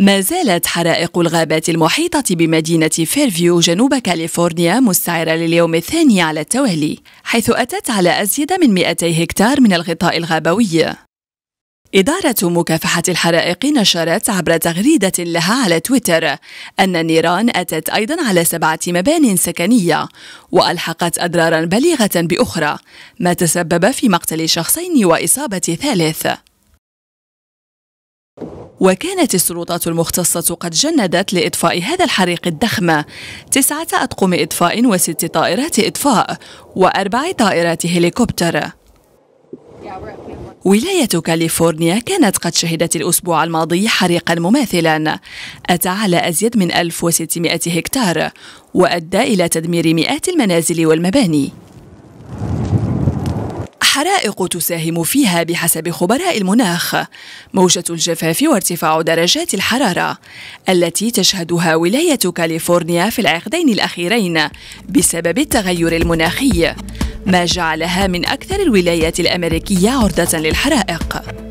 ما زالت حرائق الغابات المحيطة بمدينة فيرفيو جنوب كاليفورنيا مستعرة لليوم الثاني على التوالي حيث أتت على أزيد من 200 هكتار من الغطاء الغابوي إدارة مكافحة الحرائق نشرت عبر تغريدة لها على تويتر أن النيران أتت أيضا على سبعة مبان سكنية وألحقت أضرارا بليغة بأخرى ما تسبب في مقتل شخصين وإصابة ثالث وكانت السلطات المختصة قد جندت لإطفاء هذا الحريق الضخم تسعة أطقم إطفاء وست طائرات إطفاء وأربع طائرات هليكوبتر ولاية كاليفورنيا كانت قد شهدت الأسبوع الماضي حريقا مماثلا أتى على أزيد من 1600 هكتار وأدى إلى تدمير مئات المنازل والمباني الحرائق تساهم فيها بحسب خبراء المناخ موجة الجفاف وارتفاع درجات الحرارة التي تشهدها ولاية كاليفورنيا في العقدين الأخيرين بسبب التغير المناخي ما جعلها من أكثر الولايات الأمريكية عرضة للحرائق